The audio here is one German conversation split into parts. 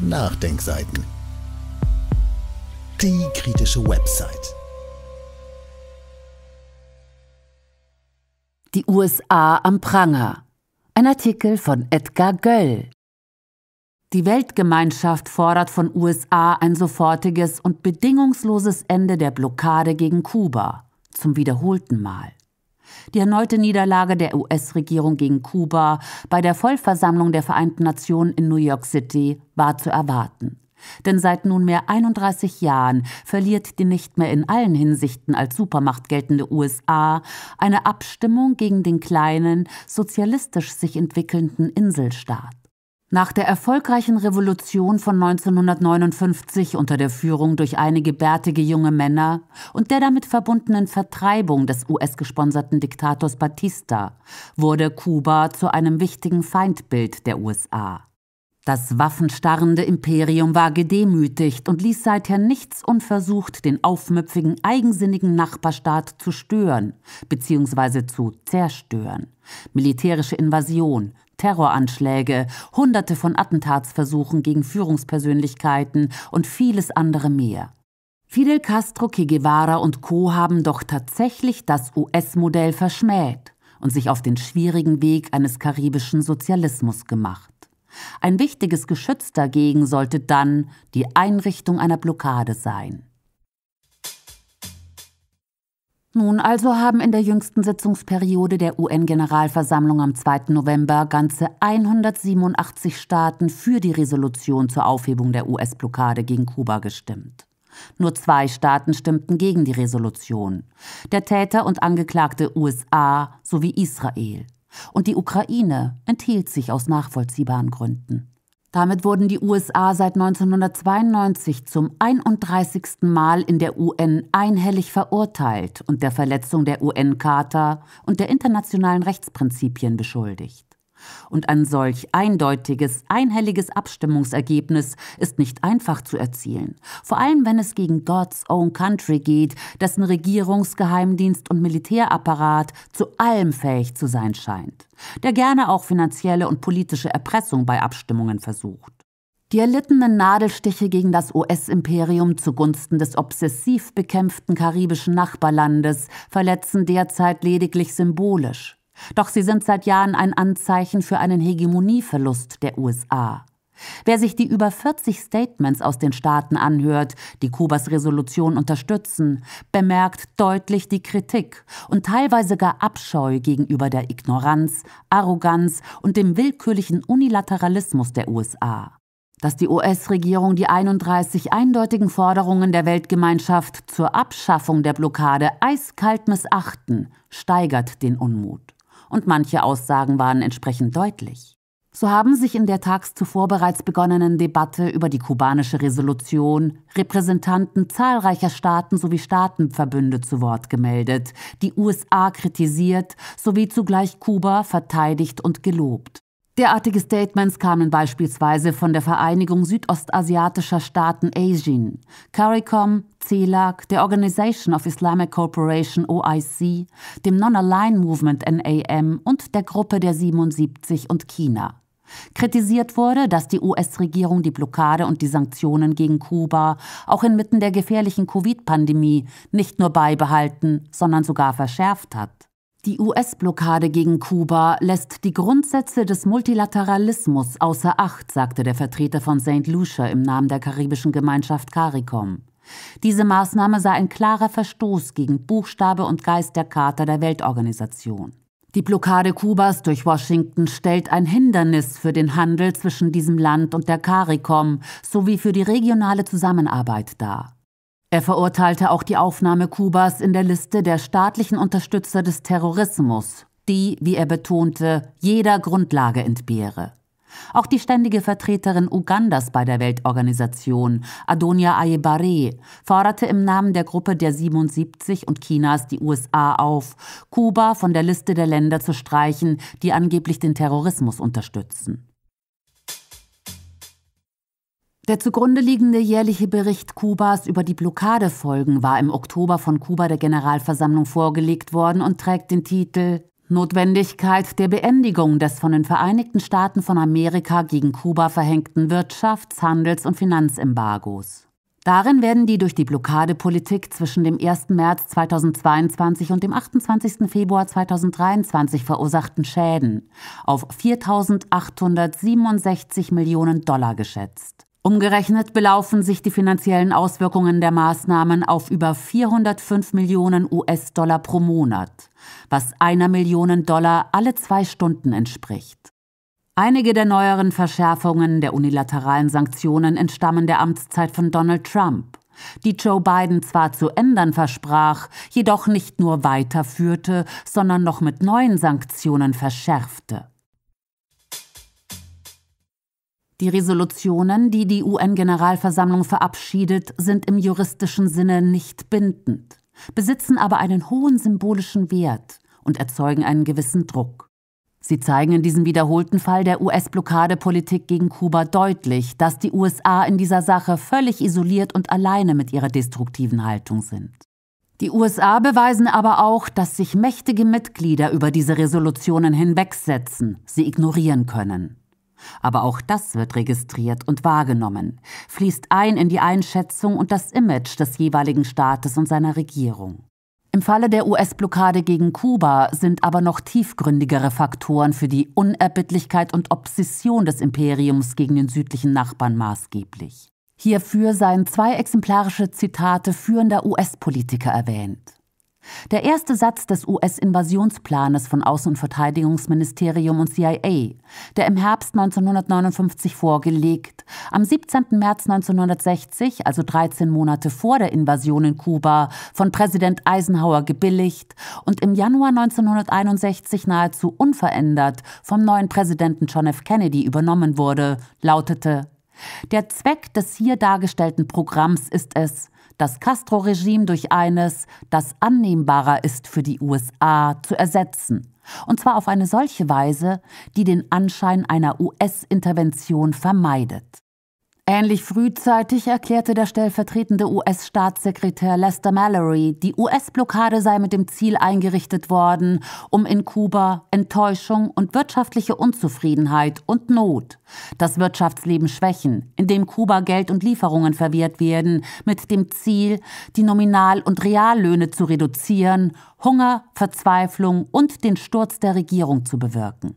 Nachdenkseiten. Die kritische Website. Die USA am Pranger. Ein Artikel von Edgar Göll. Die Weltgemeinschaft fordert von USA ein sofortiges und bedingungsloses Ende der Blockade gegen Kuba zum wiederholten Mal. Die erneute Niederlage der US-Regierung gegen Kuba bei der Vollversammlung der Vereinten Nationen in New York City war zu erwarten. Denn seit nunmehr 31 Jahren verliert die nicht mehr in allen Hinsichten als Supermacht geltende USA eine Abstimmung gegen den kleinen, sozialistisch sich entwickelnden Inselstaat. Nach der erfolgreichen Revolution von 1959 unter der Führung durch einige bärtige junge Männer und der damit verbundenen Vertreibung des US-gesponserten Diktators Batista wurde Kuba zu einem wichtigen Feindbild der USA. Das waffenstarrende Imperium war gedemütigt und ließ seither nichts unversucht, den aufmüpfigen, eigensinnigen Nachbarstaat zu stören bzw. zu zerstören. Militärische Invasion, Terroranschläge, Hunderte von Attentatsversuchen gegen Führungspersönlichkeiten und vieles andere mehr. Fidel Castro, Che Guevara und Co. haben doch tatsächlich das US-Modell verschmäht und sich auf den schwierigen Weg eines karibischen Sozialismus gemacht. Ein wichtiges Geschütz dagegen sollte dann die Einrichtung einer Blockade sein. Nun also haben in der jüngsten Sitzungsperiode der UN-Generalversammlung am 2. November ganze 187 Staaten für die Resolution zur Aufhebung der US-Blockade gegen Kuba gestimmt. Nur zwei Staaten stimmten gegen die Resolution. Der Täter und Angeklagte USA sowie Israel. Und die Ukraine enthielt sich aus nachvollziehbaren Gründen. Damit wurden die USA seit 1992 zum 31. Mal in der UN einhellig verurteilt und der Verletzung der UN-Charta und der internationalen Rechtsprinzipien beschuldigt. Und ein solch eindeutiges, einhelliges Abstimmungsergebnis ist nicht einfach zu erzielen. Vor allem, wenn es gegen God's Own Country geht, dessen Regierungsgeheimdienst und Militärapparat zu allem fähig zu sein scheint, der gerne auch finanzielle und politische Erpressung bei Abstimmungen versucht. Die erlittenen Nadelstiche gegen das US-Imperium zugunsten des obsessiv bekämpften karibischen Nachbarlandes verletzen derzeit lediglich symbolisch. Doch sie sind seit Jahren ein Anzeichen für einen Hegemonieverlust der USA. Wer sich die über 40 Statements aus den Staaten anhört, die Kubas Resolution unterstützen, bemerkt deutlich die Kritik und teilweise gar Abscheu gegenüber der Ignoranz, Arroganz und dem willkürlichen Unilateralismus der USA. Dass die US-Regierung die 31 eindeutigen Forderungen der Weltgemeinschaft zur Abschaffung der Blockade eiskalt missachten, steigert den Unmut und manche Aussagen waren entsprechend deutlich. So haben sich in der tags zuvor bereits begonnenen Debatte über die kubanische Resolution Repräsentanten zahlreicher Staaten sowie Staatenverbünde zu Wort gemeldet, die USA kritisiert sowie zugleich Kuba verteidigt und gelobt. Derartige Statements kamen beispielsweise von der Vereinigung südostasiatischer Staaten Asien, CARICOM, CELAC, der Organization of Islamic Cooperation OIC, dem Non-Align Movement NAM und der Gruppe der 77 und China. Kritisiert wurde, dass die US-Regierung die Blockade und die Sanktionen gegen Kuba auch inmitten der gefährlichen Covid-Pandemie nicht nur beibehalten, sondern sogar verschärft hat. Die US-Blockade gegen Kuba lässt die Grundsätze des Multilateralismus außer Acht, sagte der Vertreter von St. Lucia im Namen der karibischen Gemeinschaft CARICOM. Diese Maßnahme sei ein klarer Verstoß gegen Buchstabe und Geist der Charta der Weltorganisation. Die Blockade Kubas durch Washington stellt ein Hindernis für den Handel zwischen diesem Land und der CARICOM sowie für die regionale Zusammenarbeit dar. Er verurteilte auch die Aufnahme Kubas in der Liste der staatlichen Unterstützer des Terrorismus, die, wie er betonte, jeder Grundlage entbehre. Auch die ständige Vertreterin Ugandas bei der Weltorganisation, Adonia Ayebare, forderte im Namen der Gruppe der 77 und Chinas die USA auf, Kuba von der Liste der Länder zu streichen, die angeblich den Terrorismus unterstützen. Der zugrunde liegende jährliche Bericht Kubas über die Blockadefolgen war im Oktober von Kuba der Generalversammlung vorgelegt worden und trägt den Titel Notwendigkeit der Beendigung des von den Vereinigten Staaten von Amerika gegen Kuba verhängten Wirtschafts-, Handels- und Finanzembargos. Darin werden die durch die Blockadepolitik zwischen dem 1. März 2022 und dem 28. Februar 2023 verursachten Schäden auf 4.867 Millionen Dollar geschätzt. Umgerechnet belaufen sich die finanziellen Auswirkungen der Maßnahmen auf über 405 Millionen US-Dollar pro Monat, was einer Million Dollar alle zwei Stunden entspricht. Einige der neueren Verschärfungen der unilateralen Sanktionen entstammen der Amtszeit von Donald Trump, die Joe Biden zwar zu ändern versprach, jedoch nicht nur weiterführte, sondern noch mit neuen Sanktionen verschärfte. Die Resolutionen, die die UN-Generalversammlung verabschiedet, sind im juristischen Sinne nicht bindend, besitzen aber einen hohen symbolischen Wert und erzeugen einen gewissen Druck. Sie zeigen in diesem wiederholten Fall der US-Blockadepolitik gegen Kuba deutlich, dass die USA in dieser Sache völlig isoliert und alleine mit ihrer destruktiven Haltung sind. Die USA beweisen aber auch, dass sich mächtige Mitglieder über diese Resolutionen hinwegsetzen, sie ignorieren können. Aber auch das wird registriert und wahrgenommen, fließt ein in die Einschätzung und das Image des jeweiligen Staates und seiner Regierung. Im Falle der US-Blockade gegen Kuba sind aber noch tiefgründigere Faktoren für die Unerbittlichkeit und Obsession des Imperiums gegen den südlichen Nachbarn maßgeblich. Hierfür seien zwei exemplarische Zitate führender US-Politiker erwähnt. Der erste Satz des US-Invasionsplanes von Außen- und Verteidigungsministerium und CIA, der im Herbst 1959 vorgelegt, am 17. März 1960, also 13 Monate vor der Invasion in Kuba, von Präsident Eisenhower gebilligt und im Januar 1961 nahezu unverändert vom neuen Präsidenten John F. Kennedy übernommen wurde, lautete der Zweck des hier dargestellten Programms ist es, das Castro-Regime durch eines, das annehmbarer ist für die USA, zu ersetzen. Und zwar auf eine solche Weise, die den Anschein einer US-Intervention vermeidet. Ähnlich frühzeitig erklärte der stellvertretende US-Staatssekretär Lester Mallory, die US-Blockade sei mit dem Ziel eingerichtet worden, um in Kuba Enttäuschung und wirtschaftliche Unzufriedenheit und Not, das Wirtschaftsleben schwächen, indem Kuba Geld und Lieferungen verwehrt werden, mit dem Ziel, die Nominal- und Reallöhne zu reduzieren, Hunger, Verzweiflung und den Sturz der Regierung zu bewirken.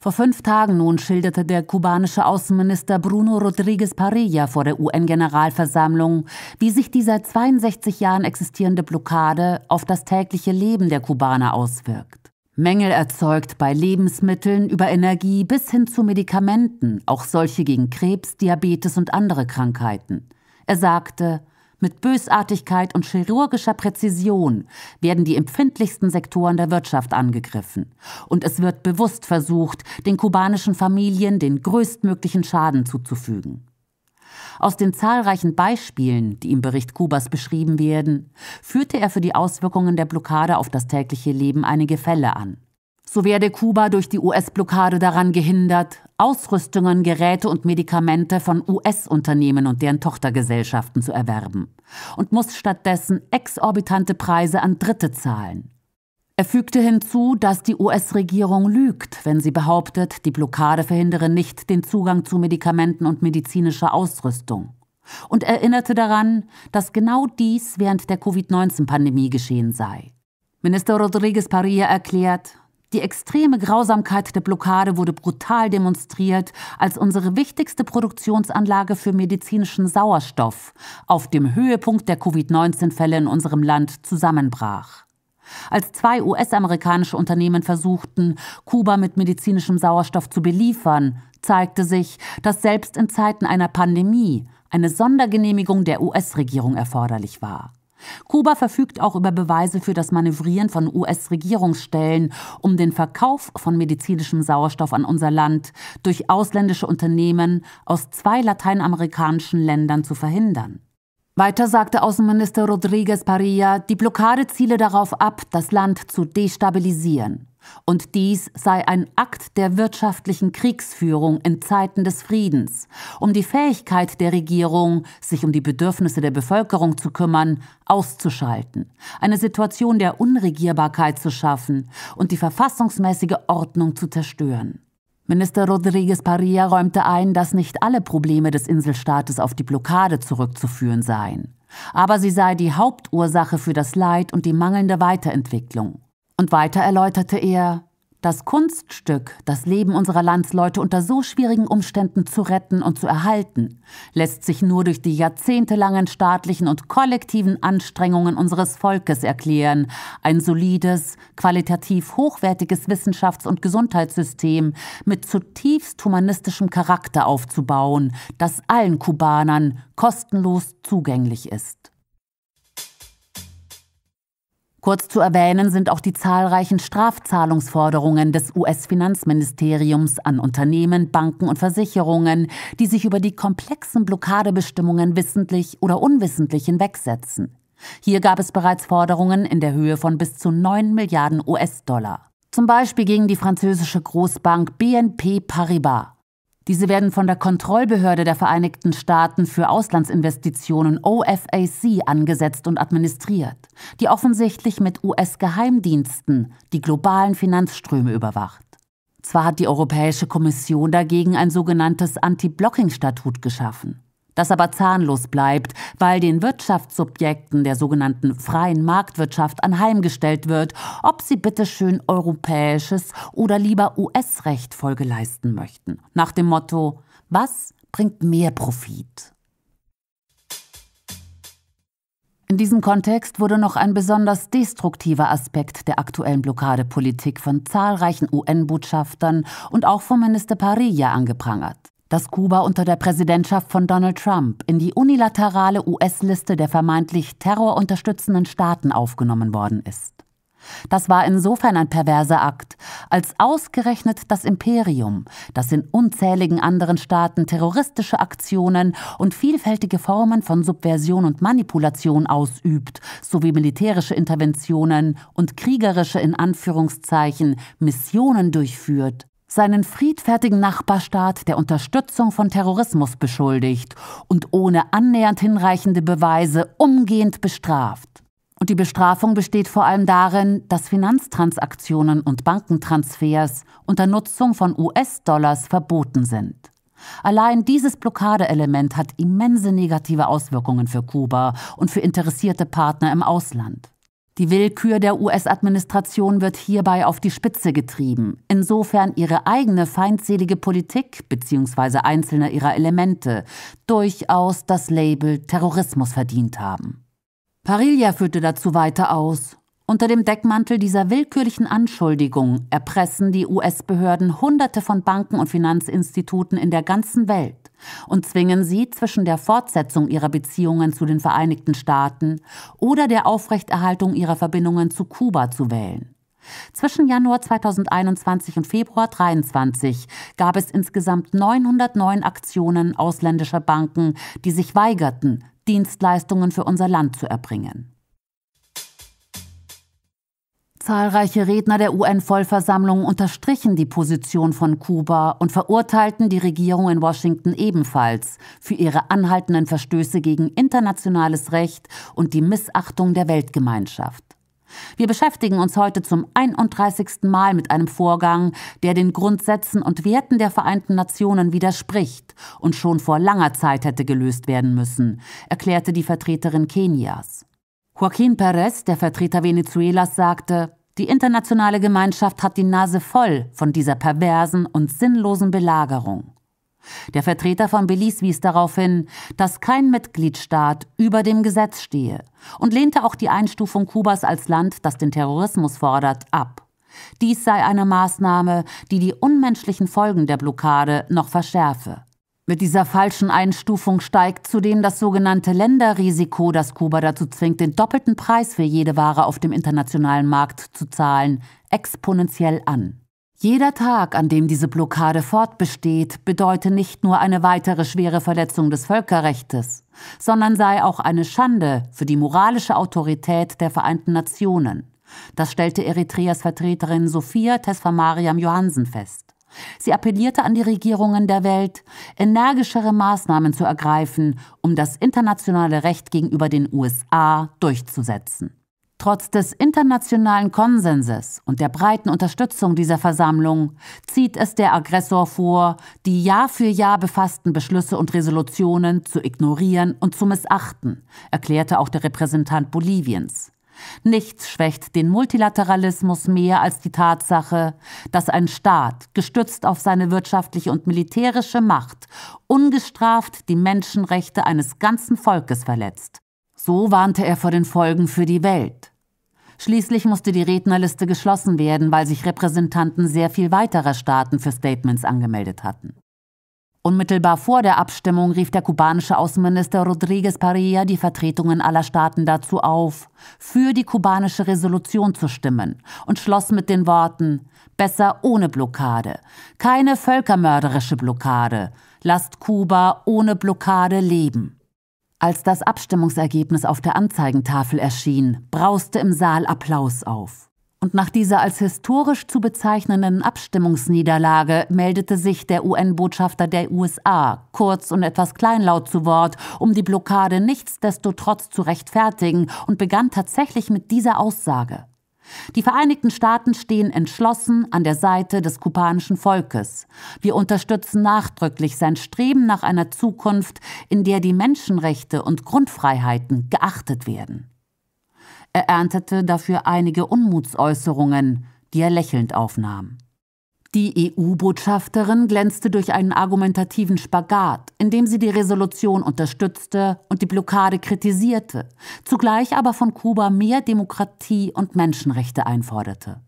Vor fünf Tagen nun schilderte der kubanische Außenminister Bruno Rodriguez Parrilla vor der UN-Generalversammlung, wie sich die seit 62 Jahren existierende Blockade auf das tägliche Leben der Kubaner auswirkt. Mängel erzeugt bei Lebensmitteln über Energie bis hin zu Medikamenten, auch solche gegen Krebs, Diabetes und andere Krankheiten. Er sagte, mit Bösartigkeit und chirurgischer Präzision werden die empfindlichsten Sektoren der Wirtschaft angegriffen. Und es wird bewusst versucht, den kubanischen Familien den größtmöglichen Schaden zuzufügen. Aus den zahlreichen Beispielen, die im Bericht Kubas beschrieben werden, führte er für die Auswirkungen der Blockade auf das tägliche Leben einige Fälle an. So werde Kuba durch die US-Blockade daran gehindert, Ausrüstungen, Geräte und Medikamente von US-Unternehmen und deren Tochtergesellschaften zu erwerben und muss stattdessen exorbitante Preise an Dritte zahlen. Er fügte hinzu, dass die US-Regierung lügt, wenn sie behauptet, die Blockade verhindere nicht den Zugang zu Medikamenten und medizinischer Ausrüstung. Und erinnerte daran, dass genau dies während der Covid-19-Pandemie geschehen sei. Minister Rodriguez Parilla erklärt, die extreme Grausamkeit der Blockade wurde brutal demonstriert, als unsere wichtigste Produktionsanlage für medizinischen Sauerstoff auf dem Höhepunkt der Covid-19-Fälle in unserem Land zusammenbrach. Als zwei US-amerikanische Unternehmen versuchten, Kuba mit medizinischem Sauerstoff zu beliefern, zeigte sich, dass selbst in Zeiten einer Pandemie eine Sondergenehmigung der US-Regierung erforderlich war. Kuba verfügt auch über Beweise für das Manövrieren von US-Regierungsstellen, um den Verkauf von medizinischem Sauerstoff an unser Land durch ausländische Unternehmen aus zwei lateinamerikanischen Ländern zu verhindern. Weiter sagte Außenminister Rodriguez Parilla, die Blockade ziele darauf ab, das Land zu destabilisieren und dies sei ein Akt der wirtschaftlichen Kriegsführung in Zeiten des Friedens, um die Fähigkeit der Regierung, sich um die Bedürfnisse der Bevölkerung zu kümmern, auszuschalten, eine Situation der Unregierbarkeit zu schaffen und die verfassungsmäßige Ordnung zu zerstören. Minister Rodriguez Paria räumte ein, dass nicht alle Probleme des Inselstaates auf die Blockade zurückzuführen seien. Aber sie sei die Hauptursache für das Leid und die mangelnde Weiterentwicklung. Und weiter erläuterte er, das Kunststück, das Leben unserer Landsleute unter so schwierigen Umständen zu retten und zu erhalten, lässt sich nur durch die jahrzehntelangen staatlichen und kollektiven Anstrengungen unseres Volkes erklären. Ein solides, qualitativ hochwertiges Wissenschafts- und Gesundheitssystem mit zutiefst humanistischem Charakter aufzubauen, das allen Kubanern kostenlos zugänglich ist. Kurz zu erwähnen sind auch die zahlreichen Strafzahlungsforderungen des US-Finanzministeriums an Unternehmen, Banken und Versicherungen, die sich über die komplexen Blockadebestimmungen wissentlich oder unwissentlich hinwegsetzen. Hier gab es bereits Forderungen in der Höhe von bis zu 9 Milliarden US-Dollar. Zum Beispiel gegen die französische Großbank BNP Paribas. Diese werden von der Kontrollbehörde der Vereinigten Staaten für Auslandsinvestitionen OFAC angesetzt und administriert, die offensichtlich mit US-Geheimdiensten die globalen Finanzströme überwacht. Zwar hat die Europäische Kommission dagegen ein sogenanntes Anti-Blocking-Statut geschaffen das aber zahnlos bleibt, weil den Wirtschaftssubjekten der sogenannten freien Marktwirtschaft anheimgestellt wird, ob sie bitteschön europäisches oder lieber US-Recht Folge leisten möchten. Nach dem Motto, was bringt mehr Profit? In diesem Kontext wurde noch ein besonders destruktiver Aspekt der aktuellen Blockadepolitik von zahlreichen UN-Botschaftern und auch von Minister Parilla angeprangert dass Kuba unter der Präsidentschaft von Donald Trump in die unilaterale US-Liste der vermeintlich terrorunterstützenden Staaten aufgenommen worden ist. Das war insofern ein perverser Akt, als ausgerechnet das Imperium, das in unzähligen anderen Staaten terroristische Aktionen und vielfältige Formen von Subversion und Manipulation ausübt, sowie militärische Interventionen und kriegerische in Anführungszeichen Missionen durchführt, seinen friedfertigen Nachbarstaat der Unterstützung von Terrorismus beschuldigt und ohne annähernd hinreichende Beweise umgehend bestraft. Und die Bestrafung besteht vor allem darin, dass Finanztransaktionen und Bankentransfers unter Nutzung von US-Dollars verboten sind. Allein dieses Blockadeelement hat immense negative Auswirkungen für Kuba und für interessierte Partner im Ausland. Die Willkür der US-Administration wird hierbei auf die Spitze getrieben, insofern ihre eigene feindselige Politik bzw. einzelne ihrer Elemente durchaus das Label Terrorismus verdient haben. Parilla führte dazu weiter aus, unter dem Deckmantel dieser willkürlichen Anschuldigung erpressen die US-Behörden Hunderte von Banken und Finanzinstituten in der ganzen Welt und zwingen sie zwischen der Fortsetzung ihrer Beziehungen zu den Vereinigten Staaten oder der Aufrechterhaltung ihrer Verbindungen zu Kuba zu wählen. Zwischen Januar 2021 und Februar 2023 gab es insgesamt 909 Aktionen ausländischer Banken, die sich weigerten, Dienstleistungen für unser Land zu erbringen. Zahlreiche Redner der UN-Vollversammlung unterstrichen die Position von Kuba und verurteilten die Regierung in Washington ebenfalls für ihre anhaltenden Verstöße gegen internationales Recht und die Missachtung der Weltgemeinschaft. Wir beschäftigen uns heute zum 31. Mal mit einem Vorgang, der den Grundsätzen und Werten der Vereinten Nationen widerspricht und schon vor langer Zeit hätte gelöst werden müssen, erklärte die Vertreterin Kenias. Joaquin Perez, der Vertreter Venezuelas, sagte, die internationale Gemeinschaft hat die Nase voll von dieser perversen und sinnlosen Belagerung. Der Vertreter von Belize wies darauf hin, dass kein Mitgliedstaat über dem Gesetz stehe und lehnte auch die Einstufung Kubas als Land, das den Terrorismus fordert, ab. Dies sei eine Maßnahme, die die unmenschlichen Folgen der Blockade noch verschärfe. Mit dieser falschen Einstufung steigt zudem das sogenannte Länderrisiko, das Kuba dazu zwingt, den doppelten Preis für jede Ware auf dem internationalen Markt zu zahlen, exponentiell an. Jeder Tag, an dem diese Blockade fortbesteht, bedeute nicht nur eine weitere schwere Verletzung des Völkerrechts, sondern sei auch eine Schande für die moralische Autorität der Vereinten Nationen. Das stellte Eritreas Vertreterin Sophia Tesfamariam Johansen fest. Sie appellierte an die Regierungen der Welt, energischere Maßnahmen zu ergreifen, um das internationale Recht gegenüber den USA durchzusetzen. Trotz des internationalen Konsenses und der breiten Unterstützung dieser Versammlung zieht es der Aggressor vor, die Jahr für Jahr befassten Beschlüsse und Resolutionen zu ignorieren und zu missachten, erklärte auch der Repräsentant Boliviens. Nichts schwächt den Multilateralismus mehr als die Tatsache, dass ein Staat, gestützt auf seine wirtschaftliche und militärische Macht, ungestraft die Menschenrechte eines ganzen Volkes verletzt. So warnte er vor den Folgen für die Welt. Schließlich musste die Rednerliste geschlossen werden, weil sich Repräsentanten sehr viel weiterer Staaten für Statements angemeldet hatten. Unmittelbar vor der Abstimmung rief der kubanische Außenminister Rodriguez Parilla die Vertretungen aller Staaten dazu auf, für die kubanische Resolution zu stimmen und schloss mit den Worten Besser ohne Blockade, keine völkermörderische Blockade, lasst Kuba ohne Blockade leben. Als das Abstimmungsergebnis auf der Anzeigentafel erschien, brauste im Saal Applaus auf. Und nach dieser als historisch zu bezeichnenden Abstimmungsniederlage meldete sich der UN-Botschafter der USA kurz und etwas kleinlaut zu Wort, um die Blockade nichtsdestotrotz zu rechtfertigen und begann tatsächlich mit dieser Aussage. Die Vereinigten Staaten stehen entschlossen an der Seite des kubanischen Volkes. Wir unterstützen nachdrücklich sein Streben nach einer Zukunft, in der die Menschenrechte und Grundfreiheiten geachtet werden. Er erntete dafür einige Unmutsäußerungen, die er lächelnd aufnahm. Die EU-Botschafterin glänzte durch einen argumentativen Spagat, indem sie die Resolution unterstützte und die Blockade kritisierte, zugleich aber von Kuba mehr Demokratie und Menschenrechte einforderte.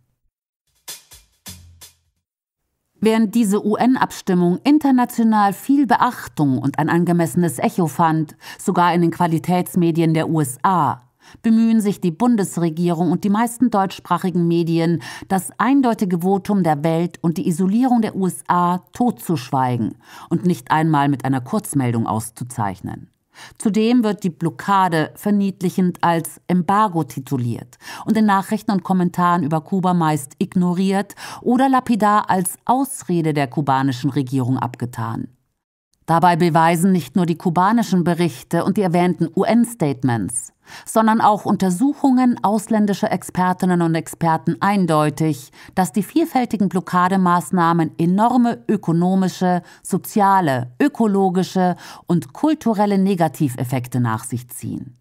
Während diese UN-Abstimmung international viel Beachtung und ein angemessenes Echo fand, sogar in den Qualitätsmedien der USA, bemühen sich die Bundesregierung und die meisten deutschsprachigen Medien, das eindeutige Votum der Welt und die Isolierung der USA totzuschweigen und nicht einmal mit einer Kurzmeldung auszuzeichnen. Zudem wird die Blockade verniedlichend als Embargo tituliert und in Nachrichten und Kommentaren über Kuba meist ignoriert oder lapidar als Ausrede der kubanischen Regierung abgetan. Dabei beweisen nicht nur die kubanischen Berichte und die erwähnten UN-Statements, sondern auch Untersuchungen ausländischer Expertinnen und Experten eindeutig, dass die vielfältigen Blockademaßnahmen enorme ökonomische, soziale, ökologische und kulturelle Negativeffekte nach sich ziehen.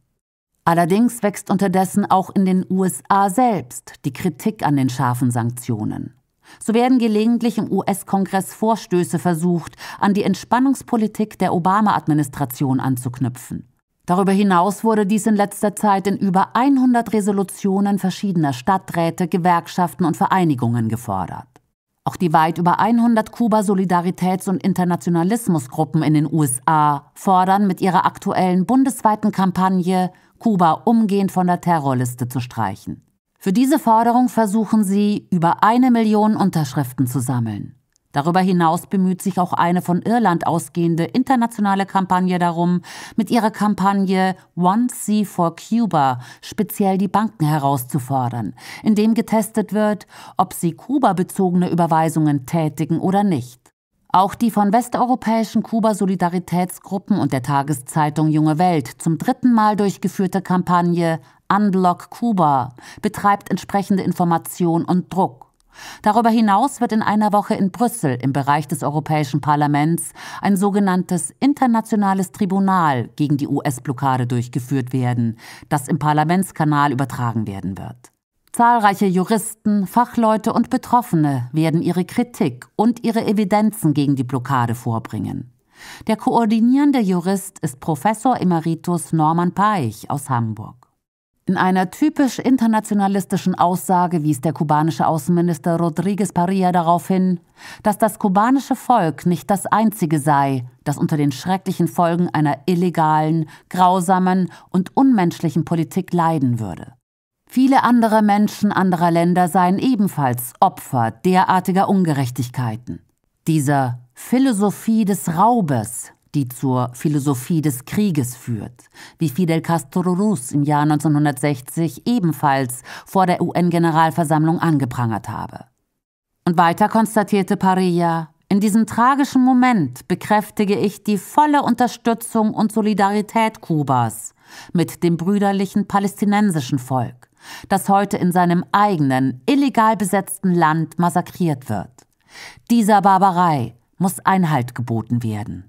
Allerdings wächst unterdessen auch in den USA selbst die Kritik an den scharfen Sanktionen. So werden gelegentlich im US-Kongress Vorstöße versucht, an die Entspannungspolitik der Obama-Administration anzuknüpfen. Darüber hinaus wurde dies in letzter Zeit in über 100 Resolutionen verschiedener Stadträte, Gewerkschaften und Vereinigungen gefordert. Auch die weit über 100 Kuba-Solidaritäts- und Internationalismusgruppen in den USA fordern mit ihrer aktuellen bundesweiten Kampagne, Kuba umgehend von der Terrorliste zu streichen. Für diese Forderung versuchen sie, über eine Million Unterschriften zu sammeln. Darüber hinaus bemüht sich auch eine von Irland ausgehende internationale Kampagne darum, mit ihrer Kampagne One Sea for Cuba speziell die Banken herauszufordern, indem getestet wird, ob sie Kuba-bezogene Überweisungen tätigen oder nicht. Auch die von westeuropäischen Kuba-Solidaritätsgruppen und der Tageszeitung Junge Welt zum dritten Mal durchgeführte Kampagne Unblock Kuba betreibt entsprechende Information und Druck. Darüber hinaus wird in einer Woche in Brüssel im Bereich des Europäischen Parlaments ein sogenanntes internationales Tribunal gegen die US-Blockade durchgeführt werden, das im Parlamentskanal übertragen werden wird. Zahlreiche Juristen, Fachleute und Betroffene werden ihre Kritik und ihre Evidenzen gegen die Blockade vorbringen. Der koordinierende Jurist ist Professor Emeritus Norman Peich aus Hamburg. In einer typisch internationalistischen Aussage wies der kubanische Außenminister Rodriguez Parilla darauf hin, dass das kubanische Volk nicht das einzige sei, das unter den schrecklichen Folgen einer illegalen, grausamen und unmenschlichen Politik leiden würde. Viele andere Menschen anderer Länder seien ebenfalls Opfer derartiger Ungerechtigkeiten. Dieser Philosophie des Raubes die zur Philosophie des Krieges führt, wie Fidel Castro Ruz im Jahr 1960 ebenfalls vor der UN-Generalversammlung angeprangert habe. Und weiter konstatierte Parilla, in diesem tragischen Moment bekräftige ich die volle Unterstützung und Solidarität Kubas mit dem brüderlichen palästinensischen Volk, das heute in seinem eigenen, illegal besetzten Land massakriert wird. Dieser Barbarei muss Einhalt geboten werden.